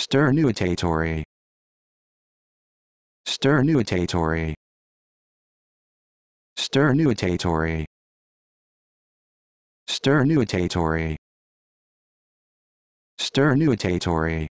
Sternutatory. Sternutatory. Sternutatory. Sternutatory. Sternutatory.